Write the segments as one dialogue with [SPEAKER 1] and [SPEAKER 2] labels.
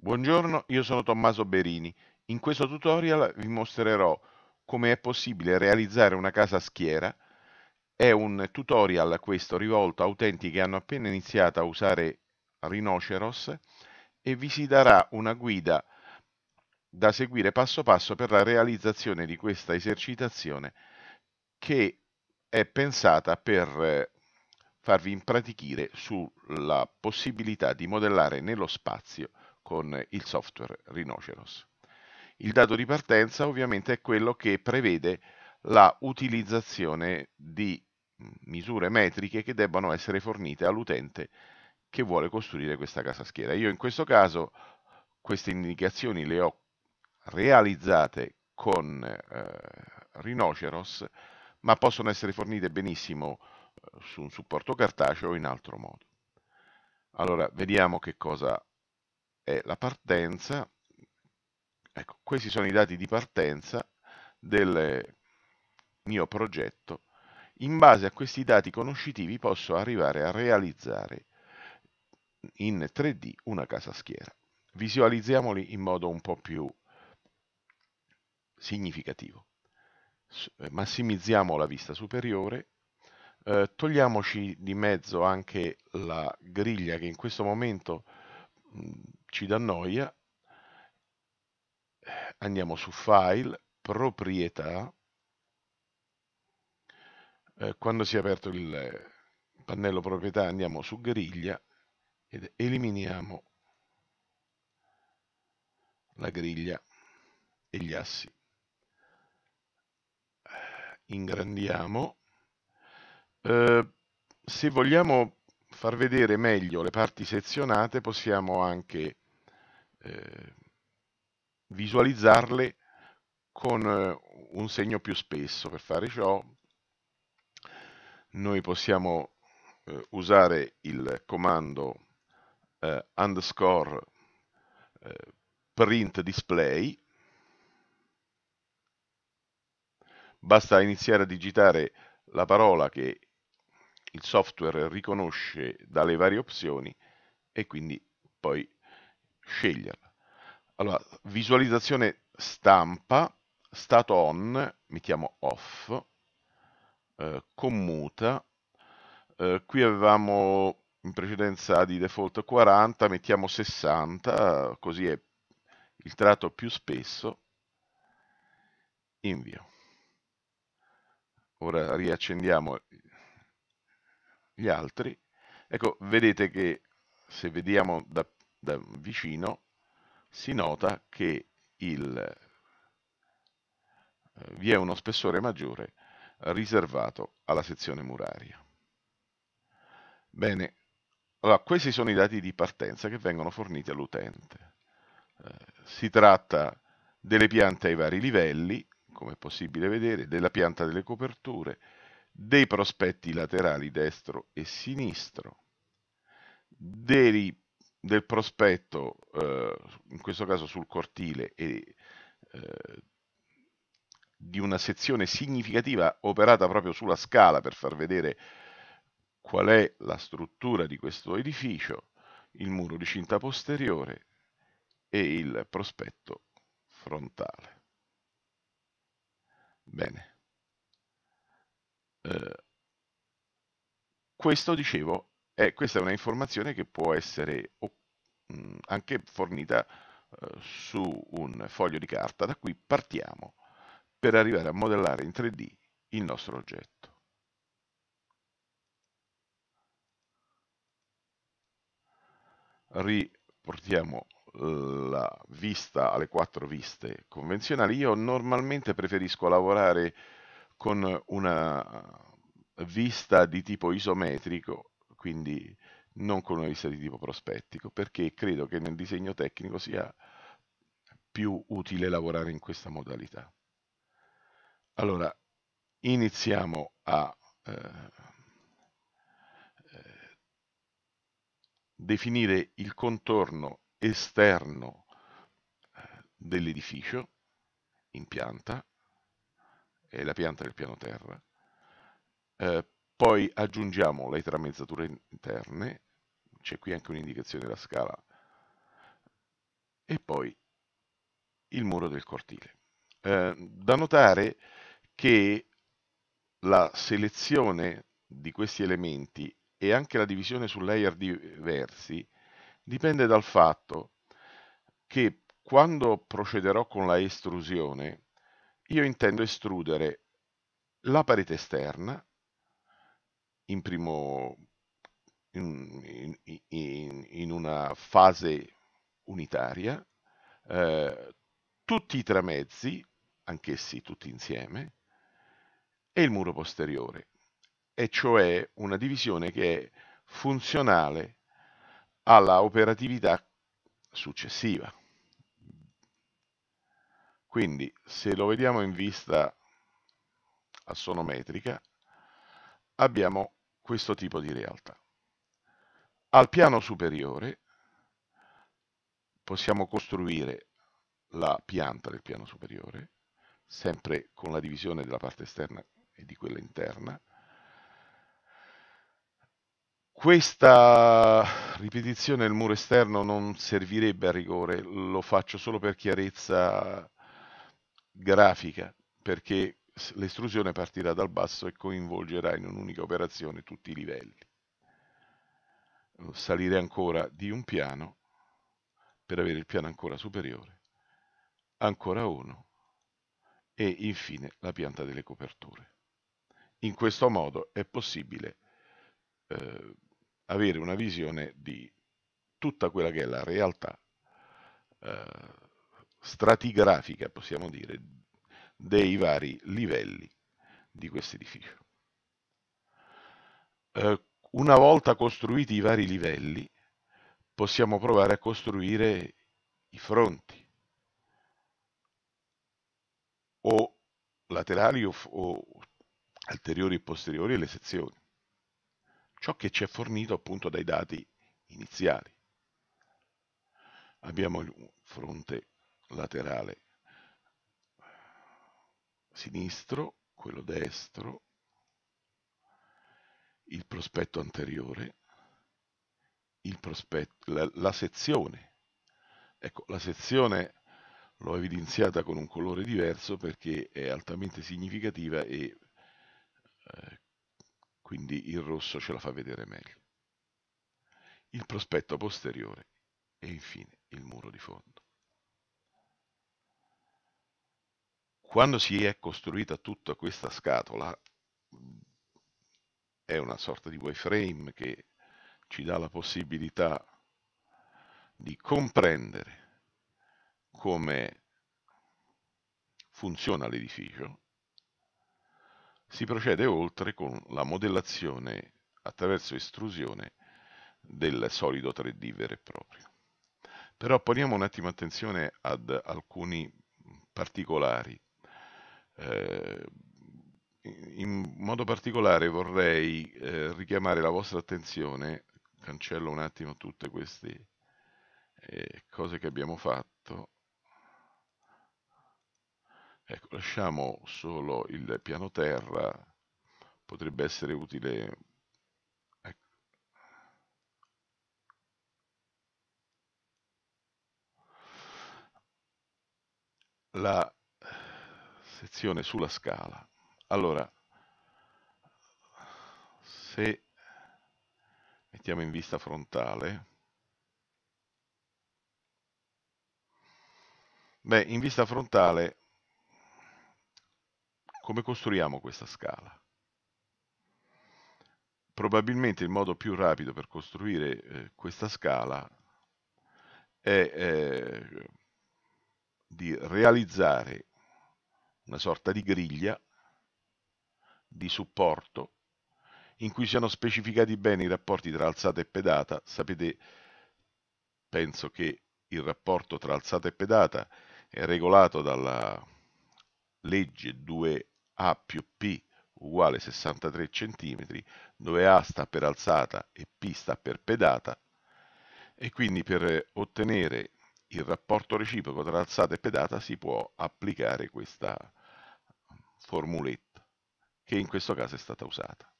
[SPEAKER 1] Buongiorno, io sono Tommaso Berini. In questo tutorial vi mostrerò come è possibile realizzare una casa schiera. È un tutorial questo rivolto a utenti che hanno appena iniziato a usare Rhinoceros e vi si darà una guida da seguire passo passo per la realizzazione di questa esercitazione che è pensata per eh, farvi impratichire sulla possibilità di modellare nello spazio con il software Rhinoceros. Il dato di partenza ovviamente è quello che prevede la utilizzazione di misure metriche che debbano essere fornite all'utente che vuole costruire questa casa schiera. Io in questo caso queste indicazioni le ho realizzate con eh, Rhinoceros, ma possono essere fornite benissimo eh, su un supporto cartaceo o in altro modo. Allora, vediamo che cosa è la partenza, ecco, questi sono i dati di partenza del mio progetto. In base a questi dati conoscitivi posso arrivare a realizzare in 3D una casa schiera. Visualizziamoli in modo un po' più significativo. Eh, massimizziamo la vista superiore, eh, togliamoci di mezzo anche la griglia che in questo momento ci dà noia, andiamo su File, Proprietà, eh, quando si è aperto il pannello Proprietà andiamo su Griglia ed eliminiamo la griglia e gli assi. Ingrandiamo. Eh, se vogliamo far vedere meglio le parti sezionate possiamo anche eh, visualizzarle con eh, un segno più spesso. Per fare ciò noi possiamo eh, usare il comando eh, underscore eh, print display. Basta iniziare a digitare la parola che il software riconosce dalle varie opzioni e quindi poi sceglierla. Allora, visualizzazione stampa, stato on, mettiamo off, eh, commuta, eh, qui avevamo in precedenza di default 40, mettiamo 60, così è il tratto più spesso, invio. Ora riaccendiamo gli altri, ecco, vedete che se vediamo da, da vicino si nota che il, eh, vi è uno spessore maggiore riservato alla sezione muraria. Bene, allora, questi sono i dati di partenza che vengono forniti all'utente. Eh, si tratta delle piante ai vari livelli, come è possibile vedere, della pianta delle coperture, dei prospetti laterali destro e sinistro, dei, del prospetto, eh, in questo caso sul cortile, e, eh, di una sezione significativa operata proprio sulla scala per far vedere qual è la struttura di questo edificio, il muro di cinta posteriore e il prospetto frontale. Bene. Eh, questo, dicevo, è, questa è una informazione che può essere mm, anche fornita eh, su un foglio di carta da cui partiamo per arrivare a modellare in 3D il nostro oggetto. Riportiamo eh, la vista alle quattro viste convenzionali. Io normalmente preferisco lavorare con una vista di tipo isometrico, quindi non con una vista di tipo prospettico, perché credo che nel disegno tecnico sia più utile lavorare in questa modalità. Allora, iniziamo a eh, eh definire il contorno esterno eh, dell'edificio in pianta è la pianta del piano terra. Eh, poi aggiungiamo le tramezzature interne, c'è qui anche un'indicazione della scala, e poi il muro del cortile. Eh, da notare che la selezione di questi elementi e anche la divisione su layer diversi dipende dal fatto che quando procederò con la estrusione io intendo estrudere la parete esterna in, primo, in, in, in una fase unitaria, eh, tutti i tramezzi, anch'essi tutti insieme, e il muro posteriore, e cioè una divisione che è funzionale alla operatività successiva. Quindi se lo vediamo in vista assonometrica, abbiamo questo tipo di realtà. Al piano superiore possiamo costruire la pianta del piano superiore, sempre con la divisione della parte esterna e di quella interna. Questa ripetizione del muro esterno non servirebbe a rigore, lo faccio solo per chiarezza grafica, perché l'estrusione partirà dal basso e coinvolgerà in un'unica operazione tutti i livelli. Salire ancora di un piano per avere il piano ancora superiore, ancora uno e infine la pianta delle coperture. In questo modo è possibile eh, avere una visione di tutta quella che è la realtà eh, stratigrafica, possiamo dire, dei vari livelli di questo edificio. Eh, una volta costruiti i vari livelli, possiamo provare a costruire i fronti o laterali o, o anteriori e posteriori le sezioni. Ciò che ci è fornito appunto dai dati iniziali. Abbiamo il fronte laterale sinistro, quello destro, il prospetto anteriore, il prospetto, la, la sezione. Ecco, la sezione l'ho evidenziata con un colore diverso perché è altamente significativa e eh, quindi il rosso ce la fa vedere meglio. Il prospetto posteriore e infine il muro di fondo. quando si è costruita tutta questa scatola, è una sorta di wireframe che ci dà la possibilità di comprendere come funziona l'edificio, si procede oltre con la modellazione attraverso estrusione del solido 3D vero e proprio. Però poniamo un attimo attenzione ad alcuni particolari eh, in modo particolare vorrei eh, richiamare la vostra attenzione, cancello un attimo tutte queste eh, cose che abbiamo fatto, ecco, lasciamo solo il piano terra, potrebbe essere utile ecco. la sezione sulla scala. Allora, se mettiamo in vista frontale, beh, in vista frontale come costruiamo questa scala? Probabilmente il modo più rapido per costruire eh, questa scala è eh, di realizzare una sorta di griglia di supporto in cui siano specificati bene i rapporti tra alzata e pedata. Sapete, penso che il rapporto tra alzata e pedata è regolato dalla legge 2A più P uguale 63 cm, dove A sta per alzata e P sta per pedata, e quindi per ottenere il rapporto reciproco tra alzata e pedata si può applicare questa formuletta, che in questo caso è stata usata.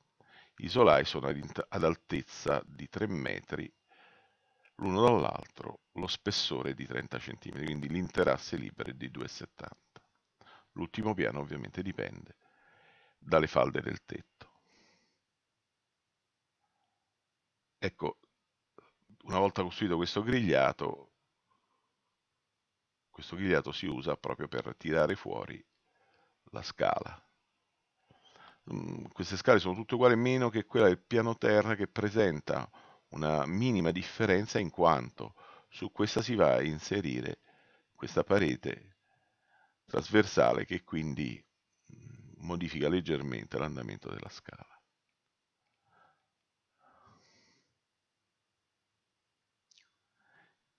[SPEAKER 1] I solai sono ad altezza di 3 metri l'uno dall'altro, lo spessore è di 30 cm, quindi l'interasse libero è di 2,70. L'ultimo piano ovviamente dipende dalle falde del tetto. Ecco, una volta costruito questo grigliato, questo grigliato si usa proprio per tirare fuori la scala. Mm, queste scale sono tutte uguali meno che quella del piano terra che presenta una minima differenza in quanto su questa si va a inserire questa parete trasversale che quindi mm, modifica leggermente l'andamento della scala.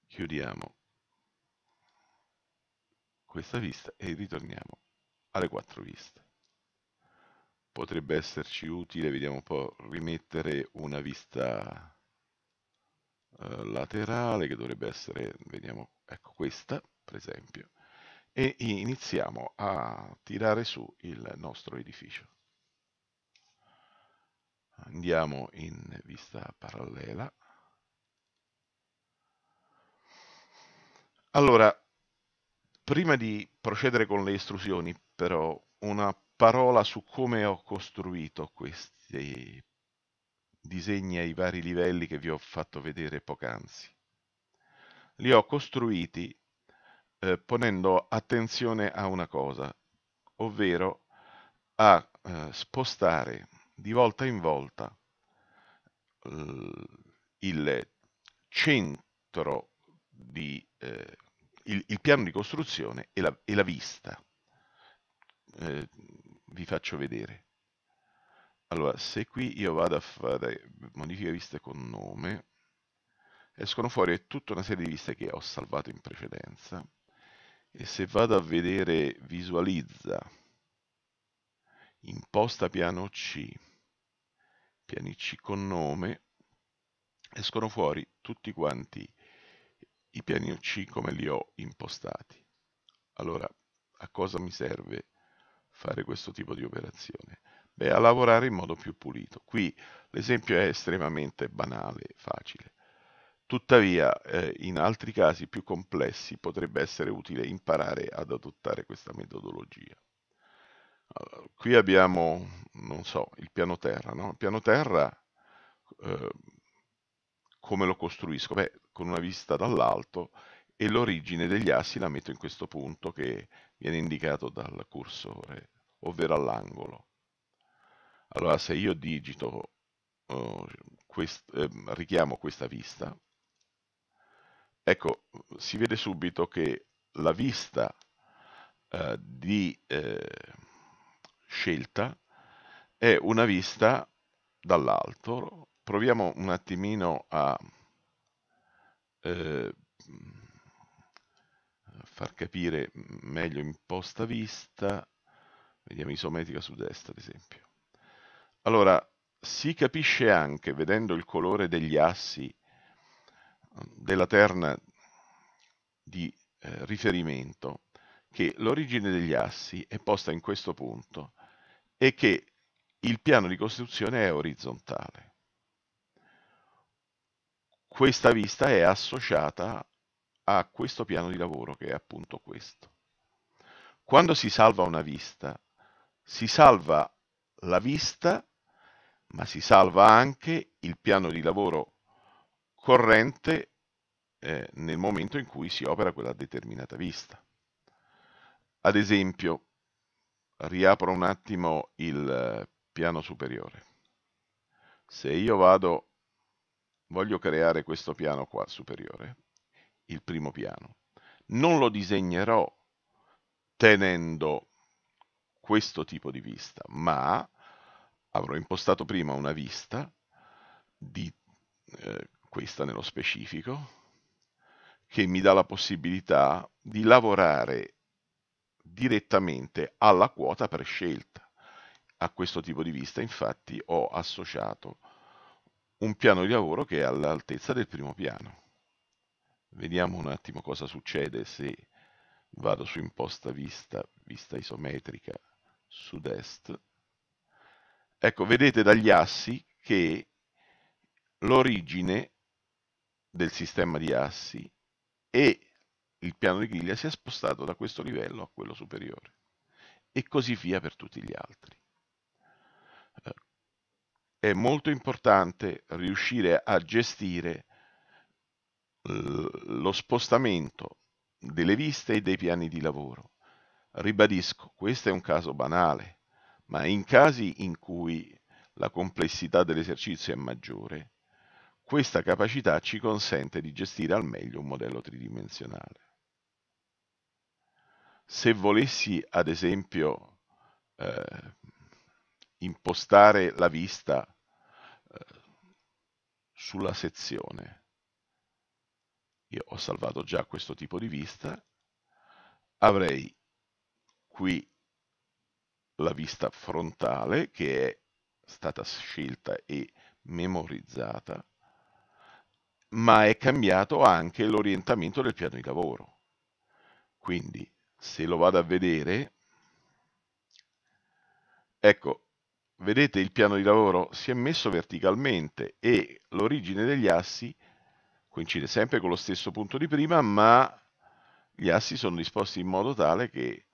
[SPEAKER 1] Chiudiamo questa vista e ritorniamo alle quattro viste. Potrebbe esserci utile, vediamo un po', rimettere una vista eh, laterale che dovrebbe essere, vediamo, ecco questa per esempio, e iniziamo a tirare su il nostro edificio. Andiamo in vista parallela. Allora, Prima di procedere con le istruzioni, però, una parola su come ho costruito questi disegni ai vari livelli che vi ho fatto vedere poc'anzi. Li ho costruiti eh, ponendo attenzione a una cosa, ovvero a eh, spostare di volta in volta il centro di eh, il, il piano di costruzione e la, e la vista. Eh, vi faccio vedere. Allora, se qui io vado a fare modifica vista con nome, escono fuori tutta una serie di viste che ho salvato in precedenza. E se vado a vedere visualizza, imposta piano C, piani C con nome, escono fuori tutti quanti i piani C come li ho impostati. Allora, a cosa mi serve fare questo tipo di operazione? Beh, a lavorare in modo più pulito. Qui l'esempio è estremamente banale, facile. Tuttavia, eh, in altri casi più complessi potrebbe essere utile imparare ad adottare questa metodologia. Allora, qui abbiamo, non so, il piano terra. No? Il piano terra, eh, come lo costruisco? Beh, con una vista dall'alto e l'origine degli assi la metto in questo punto che viene indicato dal cursore, eh, ovvero all'angolo. Allora se io digito, oh, quest, eh, richiamo questa vista, ecco, si vede subito che la vista eh, di eh, scelta è una vista dall'alto. Proviamo un attimino a eh, mm, far capire meglio in posta vista, vediamo isometrica sud-est ad esempio. Allora, si capisce anche, vedendo il colore degli assi della terna di eh, riferimento, che l'origine degli assi è posta in questo punto e che il piano di costruzione è orizzontale questa vista è associata a questo piano di lavoro che è appunto questo. Quando si salva una vista, si salva la vista, ma si salva anche il piano di lavoro corrente eh, nel momento in cui si opera quella determinata vista. Ad esempio, riapro un attimo il eh, piano superiore. Se io vado voglio creare questo piano qua superiore, il primo piano. Non lo disegnerò tenendo questo tipo di vista, ma avrò impostato prima una vista di eh, questa nello specifico che mi dà la possibilità di lavorare direttamente alla quota prescelta. A questo tipo di vista infatti ho associato un piano di lavoro che è all'altezza del primo piano. Vediamo un attimo cosa succede se vado su imposta vista, vista isometrica sud-est. Ecco, vedete dagli assi che l'origine del sistema di assi e il piano di griglia si è spostato da questo livello a quello superiore e così via per tutti gli altri è molto importante riuscire a gestire lo spostamento delle viste e dei piani di lavoro. Ribadisco, questo è un caso banale, ma in casi in cui la complessità dell'esercizio è maggiore, questa capacità ci consente di gestire al meglio un modello tridimensionale. Se volessi, ad esempio, eh, impostare la vista eh, sulla sezione. Io ho salvato già questo tipo di vista. Avrei qui la vista frontale che è stata scelta e memorizzata, ma è cambiato anche l'orientamento del piano di lavoro. Quindi se lo vado a vedere, ecco, vedete il piano di lavoro si è messo verticalmente e l'origine degli assi coincide sempre con lo stesso punto di prima, ma gli assi sono disposti in modo tale che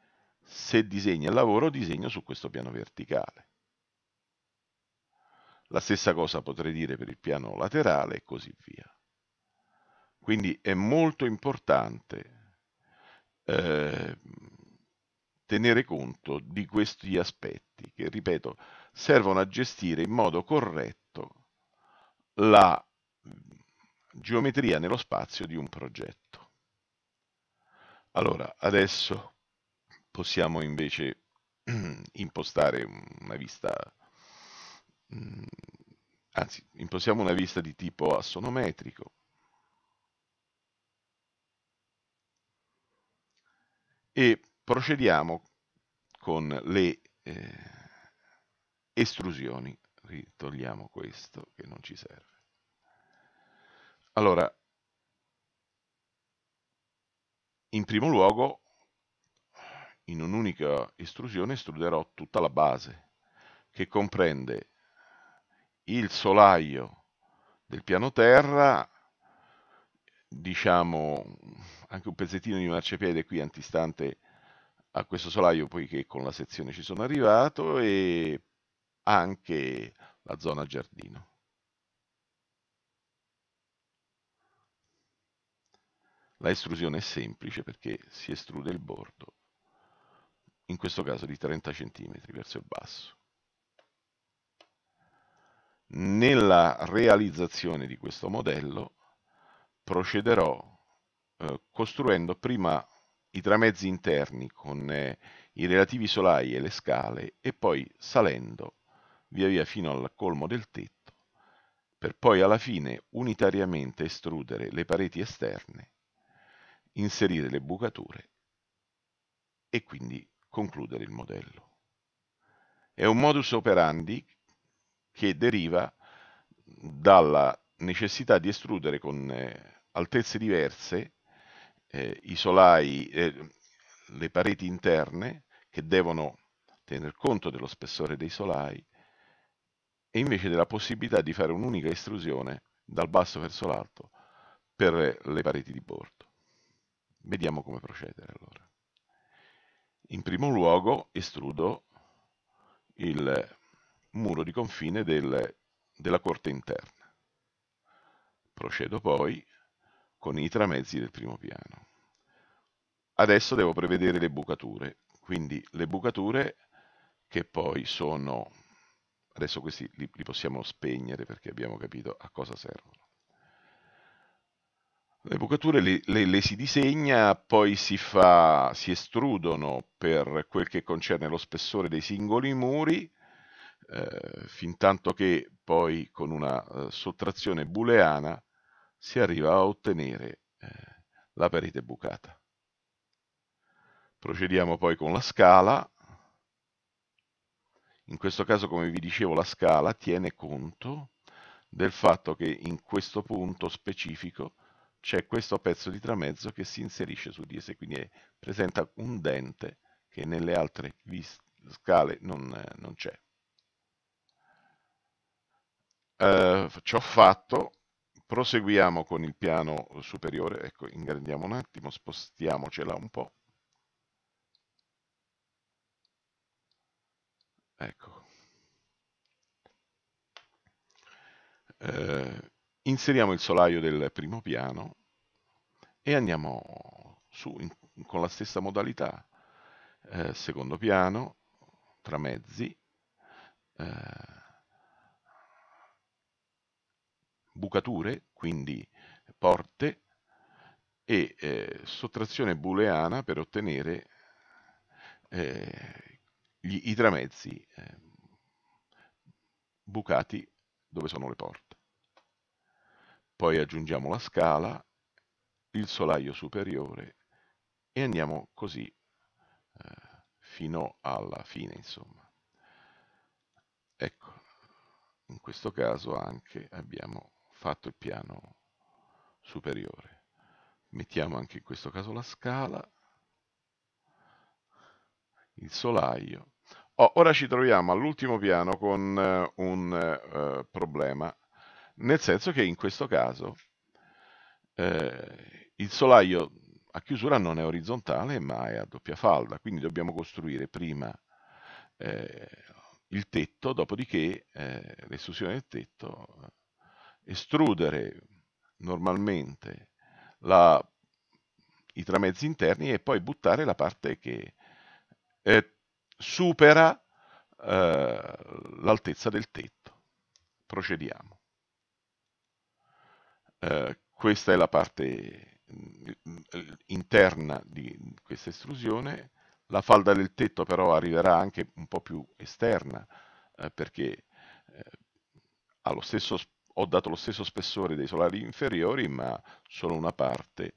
[SPEAKER 1] se disegna il lavoro disegno su questo piano verticale. La stessa cosa potrei dire per il piano laterale e così via. Quindi è molto importante eh, tenere conto di questi aspetti che, ripeto, servono a gestire in modo corretto la geometria nello spazio di un progetto. Allora, adesso possiamo invece impostare una vista, mm, anzi, impostiamo una vista di tipo assonometrico. E procediamo con le eh, estrusioni. Togliamo questo che non ci serve. Allora, in primo luogo, in un'unica estrusione estruderò tutta la base, che comprende il solaio del piano terra, diciamo anche un pezzettino di marciapiede qui antistante a questo solaio poiché con la sezione ci sono arrivato e anche la zona giardino. La estrusione è semplice perché si estrude il bordo, in questo caso di 30 cm verso il basso. Nella realizzazione di questo modello procederò eh, costruendo prima i tramezzi interni con eh, i relativi solai e le scale e poi salendo via via fino al colmo del tetto, per poi alla fine unitariamente estrudere le pareti esterne, inserire le bucature e quindi concludere il modello. È un modus operandi che deriva dalla necessità di estrudere con eh, altezze diverse eh, i solai, eh, le pareti interne che devono tener conto dello spessore dei solai, e invece della possibilità di fare un'unica estrusione dal basso verso l'alto per le pareti di bordo. Vediamo come procedere allora. In primo luogo estrudo il muro di confine del, della corte interna. Procedo poi con i tramezzi del primo piano. Adesso devo prevedere le bucature, quindi le bucature che poi sono Adesso questi li, li possiamo spegnere perché abbiamo capito a cosa servono. Le bucature le, le, le, si disegna, poi si, fa, si, estrudono per quel che concerne lo spessore dei singoli muri, eh, fin tanto che poi con una eh, sottrazione booleana si arriva a ottenere eh, la parete bucata. Procediamo poi con la scala, in questo caso, come vi dicevo, la scala tiene conto del fatto che in questo punto specifico c'è questo pezzo di tramezzo che si inserisce su di esse, quindi è, presenta un dente che nelle altre scale non, non c'è. Eh, ciò fatto, proseguiamo con il piano superiore, ecco, ingrandiamo un attimo, spostiamocela un po'. Ecco. Eh, inseriamo il solaio del primo piano e andiamo su in, con la stessa modalità. Eh, secondo piano, tramezzi, eh, bucature, quindi porte, e eh, sottrazione booleana per ottenere eh, gli, i tramezzi eh, bucati dove sono le porte. Poi aggiungiamo la scala, il solaio superiore e andiamo così eh, fino alla fine, insomma. Ecco, in questo caso anche abbiamo fatto il piano superiore. Mettiamo anche in questo caso la scala, il solaio Oh, ora ci troviamo all'ultimo piano con uh, un uh, problema, nel senso che in questo caso eh, il solaio a chiusura non è orizzontale ma è a doppia falda, quindi dobbiamo costruire prima eh, il tetto, dopodiché eh, l'estrusione del tetto, estrudere normalmente la, i tramezzi interni e poi buttare la parte che... Eh, supera eh, l'altezza del tetto. Procediamo. Eh, questa è la parte mm, mm, interna di questa estrusione. La falda del tetto però arriverà anche un po' più esterna eh, perché eh, stesso, ho dato lo stesso spessore dei solari inferiori ma solo una parte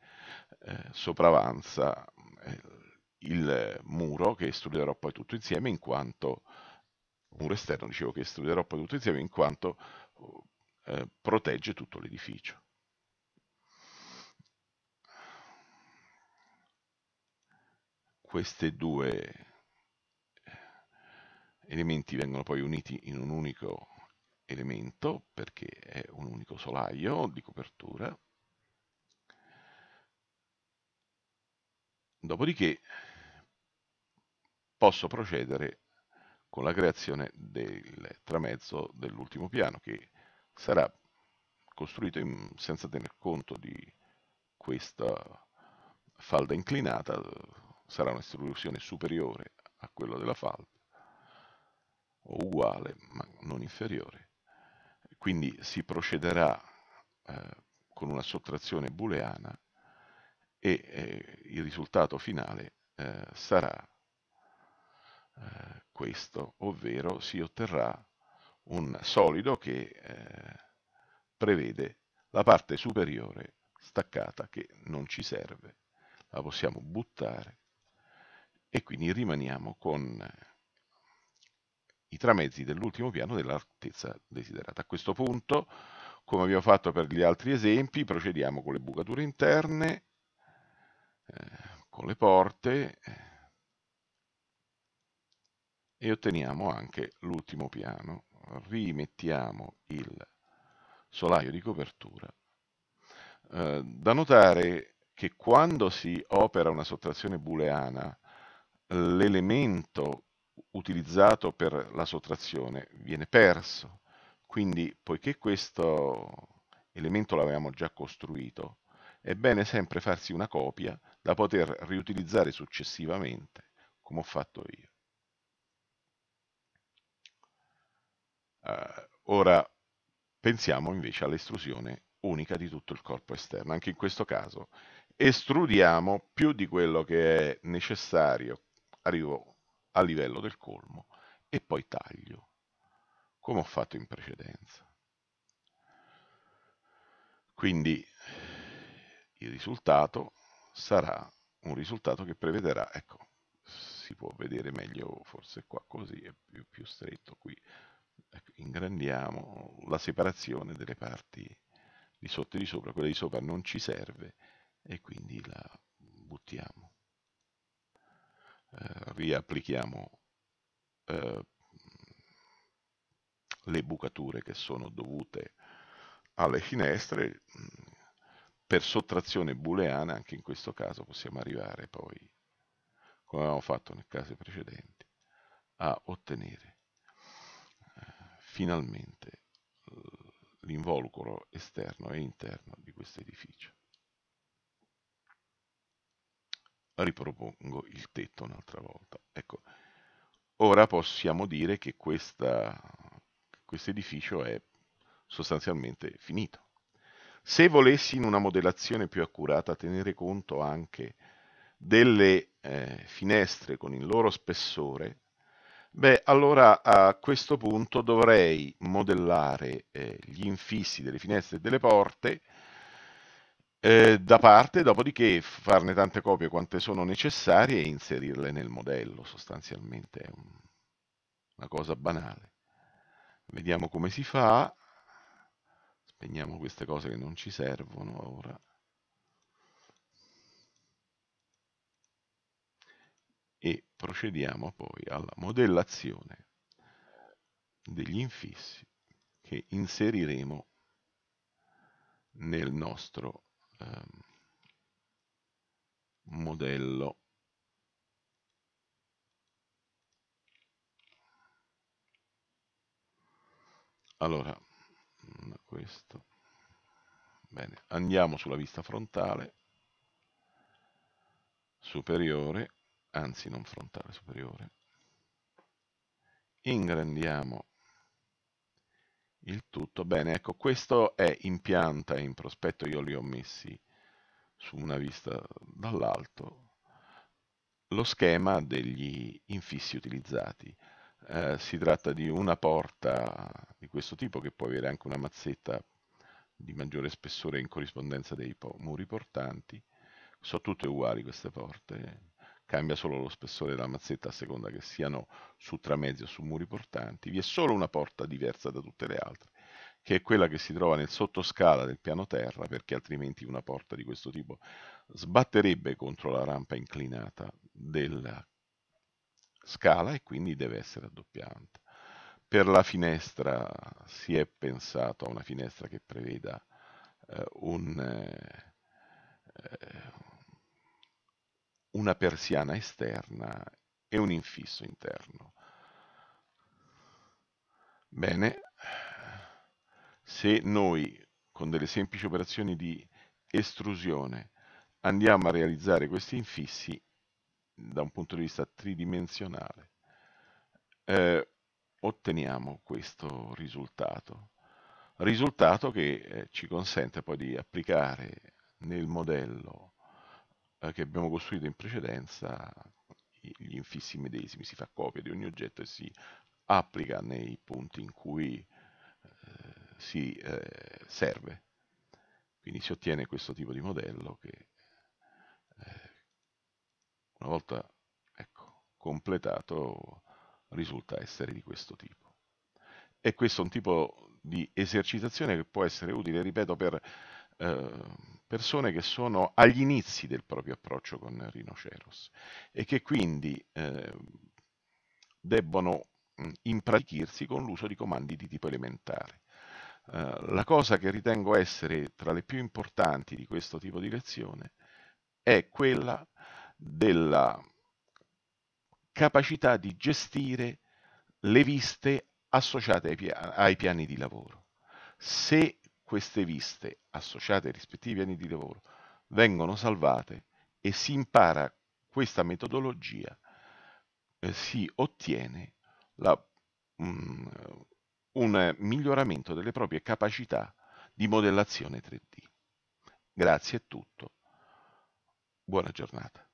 [SPEAKER 1] eh, sopravanza eh, il muro che studierò poi tutto insieme in quanto muro esterno dicevo che studierò poi tutto insieme in quanto eh, protegge tutto l'edificio questi due elementi vengono poi uniti in un unico elemento perché è un unico solaio di copertura dopodiché posso procedere con la creazione del tramezzo dell'ultimo piano che sarà costruito in, senza tener conto di questa falda inclinata sarà un'istruzione superiore a quella della falda o uguale ma non inferiore quindi si procederà eh, con una sottrazione booleana e eh, il risultato finale eh, sarà eh, questo, ovvero si otterrà un solido che eh, prevede la parte superiore staccata che non ci serve, la possiamo buttare e quindi rimaniamo con eh, i tramezzi dell'ultimo piano dell'altezza desiderata. A questo punto, come abbiamo fatto per gli altri esempi, procediamo con le bucature interne, eh, con le porte, eh, e otteniamo anche l'ultimo piano. Rimettiamo il solaio di copertura. Eh, da notare che quando si opera una sottrazione booleana, l'elemento utilizzato per la sottrazione viene perso. Quindi, poiché questo elemento l'avevamo già costruito, è bene sempre farsi una copia da poter riutilizzare successivamente, come ho fatto io. Eh, ora pensiamo invece all'estrusione unica di tutto il corpo esterno. Anche in questo caso estrudiamo più di quello che è necessario, arrivo a livello del colmo e poi taglio, come ho fatto in precedenza. Quindi il risultato sarà un risultato che prevederà, ecco, si può vedere meglio forse qua così, è più, più stretto qui, Ecco, ingrandiamo la separazione delle parti di sotto e di sopra, quella di sopra non ci serve e quindi la buttiamo. Eh, riapplichiamo eh, le bucature che sono dovute alle finestre, mm, per sottrazione booleana anche in questo caso possiamo arrivare poi, come abbiamo fatto nel caso precedente, a ottenere finalmente eh, l'involucro esterno e interno di questo edificio. Ripropongo il tetto un'altra volta. Ecco, ora possiamo dire che questo edificio è sostanzialmente finito. Se volessi in una modellazione più accurata tenere conto anche delle eh, finestre con il loro spessore, Beh, allora a questo punto dovrei modellare eh, gli infissi delle finestre e delle porte eh, da parte, dopodiché farne tante copie quante sono necessarie e inserirle nel modello, sostanzialmente è un, una cosa banale. Vediamo come si fa, spegniamo queste cose che non ci servono ora. e procediamo poi alla modellazione degli infissi che inseriremo nel nostro ehm, modello. Allora, mm, questo. Bene, andiamo sulla vista frontale superiore anzi non frontale superiore, ingrandiamo il tutto. Bene, ecco, questo è in pianta, in prospetto io li ho messi su una vista dall'alto, lo schema degli infissi utilizzati. Eh, si tratta di una porta di questo tipo che può avere anche una mazzetta di maggiore spessore in corrispondenza dei po muri portanti. Sono tutte uguali queste porte, cambia solo lo spessore della mazzetta a seconda che siano su tramezzi o su muri portanti, vi è solo una porta diversa da tutte le altre, che è quella che si trova nel sottoscala del piano terra, perché altrimenti una porta di questo tipo sbatterebbe contro la rampa inclinata della scala e quindi deve essere addoppiante. Per la finestra si è pensato a una finestra che preveda eh, un, eh, eh una persiana esterna e un infisso interno. Bene, se noi con delle semplici operazioni di estrusione andiamo a realizzare questi infissi da un punto di vista tridimensionale, eh, otteniamo questo risultato. Risultato che eh, ci consente poi di applicare nel modello eh, che abbiamo costruito in precedenza gli infissi medesimi, si fa copia di ogni oggetto e si applica nei punti in cui eh, si eh, serve. Quindi si ottiene questo tipo di modello che eh, una volta ecco, completato risulta essere di questo tipo. E questo è un tipo di esercitazione che può essere utile, ripeto, per eh, persone che sono agli inizi del proprio approccio con Rhinoceros e che quindi eh, debbono impratichirsi con l'uso di comandi di tipo elementare. Eh, la cosa che ritengo essere tra le più importanti di questo tipo di lezione è quella della capacità di gestire le viste associate ai, pia ai piani di lavoro. Se queste viste, associate ai rispettivi anni di lavoro, vengono salvate e si impara questa metodologia, eh, si ottiene la, mh, mm, un miglioramento delle proprie capacità di modellazione 3D. Grazie a tutto. Buona giornata.